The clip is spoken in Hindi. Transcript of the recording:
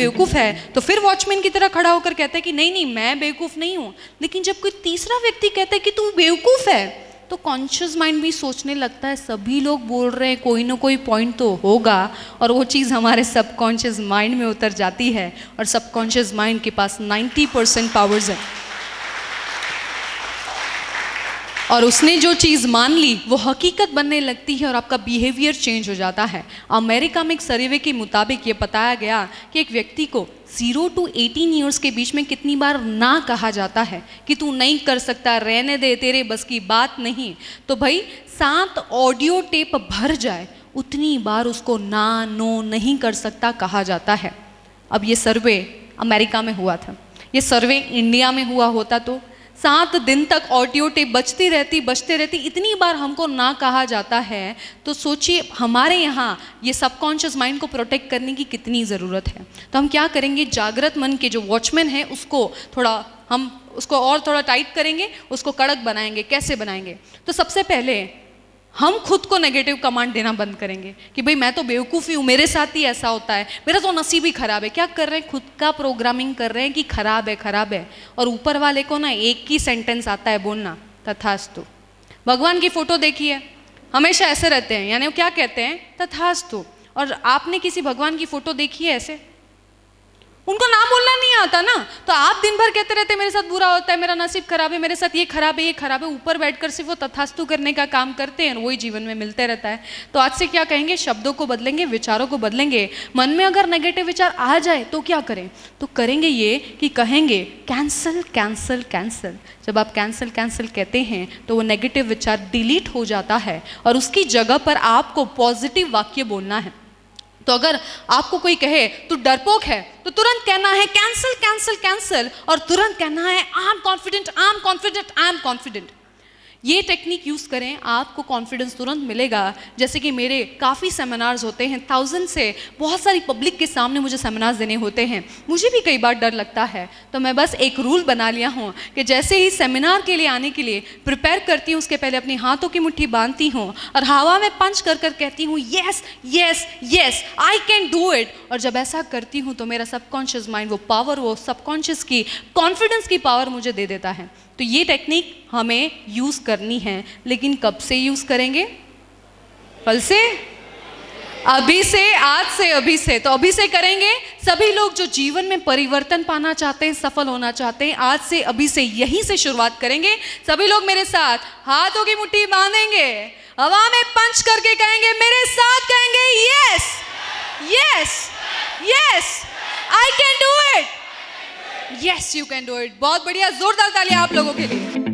बेवकूफ़ है तो फिर वॉचमैन की तरह खड़ा होकर कहता है कि नहीं नहीं मैं बेवकूफ़ नहीं हूँ लेकिन जब कोई तीसरा व्यक्ति कहता है कि तू बेवकूफ़ है तो कॉन्शियस माइंड भी सोचने लगता है सभी लोग बोल रहे हैं कोई ना कोई पॉइंट तो होगा और वो चीज़ हमारे सबकॉन्शियस माइंड में उतर जाती है और सबकॉन्शियस माइंड के पास 90 परसेंट पावर्स है और उसने जो चीज़ मान ली वो हकीकत बनने लगती है और आपका बिहेवियर चेंज हो जाता है अमेरिका में एक सर्वे के मुताबिक ये बताया गया कि एक व्यक्ति को ज़ीरो टू एटीन ईयर्स के बीच में कितनी बार ना कहा जाता है कि तू नहीं कर सकता रहने दे तेरे बस की बात नहीं तो भाई सात ऑडियो टेप भर जाए उतनी बार उसको ना नो नहीं कर सकता कहा जाता है अब ये सर्वे अमेरिका में हुआ था ये सर्वे इंडिया में हुआ होता तो सात दिन तक ऑडियो टेप बचती रहती बचते रहती इतनी बार हमको ना कहा जाता है तो सोचिए हमारे यहाँ ये सबकॉन्शियस माइंड को प्रोटेक्ट करने की कितनी ज़रूरत है तो हम क्या करेंगे जागृत मन के जो वॉचमैन है उसको थोड़ा हम उसको और थोड़ा टाइट करेंगे उसको कड़क बनाएंगे कैसे बनाएंगे तो सबसे पहले हम खुद को नेगेटिव कमांड देना बंद करेंगे कि भाई मैं तो बेवकूफ़ी हूँ मेरे साथ ही ऐसा होता है मेरा तो नसीब ही ख़राब है क्या कर रहे हैं खुद का प्रोग्रामिंग कर रहे हैं कि ख़राब है ख़राब है और ऊपर वाले को ना एक ही सेंटेंस आता है बोलना तथास्तु भगवान की फ़ोटो देखिए हमेशा ऐसे रहते हैं यानी क्या कहते हैं तथास्तु और आपने किसी भगवान की फ़ोटो देखी है ऐसे उनको नाम बोलना नहीं आता ना तो आप दिन भर कहते रहते मेरे साथ बुरा होता है मेरा नसीब खराब है मेरे साथ ये खराब है ये खराब है ऊपर बैठकर सिर्फ वो तथास्तु करने का काम करते हैं वही जीवन में मिलते रहता है तो आज से क्या कहेंगे शब्दों को बदलेंगे विचारों को बदलेंगे मन में अगर नेगेटिव विचार आ जाए तो क्या करें तो करेंगे ये कि कहेंगे कैंसल कैंसल कैंसल जब आप कैंसल कैंसल कहते हैं तो वो नेगेटिव विचार डिलीट हो जाता है और उसकी जगह पर आपको पॉजिटिव वाक्य बोलना है तो अगर आपको कोई कहे तू डरपोक है तो तुरंत कहना है कैंसिल कैंसिल कैंसिल और तुरंत कहना है I am confident I am confident I am confident ये टेक्निक यूज़ करें आपको कॉन्फिडेंस तुरंत मिलेगा जैसे कि मेरे काफ़ी सेमिनार्स होते हैं थाउजेंड से बहुत सारी पब्लिक के सामने मुझे सेमिनार्स देने होते हैं मुझे भी कई बार डर लगता है तो मैं बस एक रूल बना लिया हूँ कि जैसे ही सेमिनार के लिए आने के लिए प्रिपेयर करती हूँ उसके पहले अपने हाथों की मुठ्ठी बांधती हूँ और हवा में पंच कर कर कहती हूँ yes yes yes I can do it और जब ऐसा करती हूँ तो मेरा सबकॉन्शियस माइंड वो पावर वो सबकॉन्शियस की कॉन्फिडेंस की पावर मुझे दे देता है तो ये टेक्निक हमें यूज़ करनी है लेकिन कब से यूज़ करेंगे कल से अभी से आज से अभी से तो अभी से करेंगे सभी लोग जो जीवन में परिवर्तन पाना चाहते हैं सफल होना चाहते हैं आज से अभी से यहीं से शुरुआत करेंगे सभी लोग मेरे साथ हाथों की मुट्ठी बांधेंगे हवा में पंच करके कहेंगे मेरे साथ कहेंगे yes yes yes I can do it yes you can do it बहुत बढ़िया जोरदार ताली आप लोगों के लिए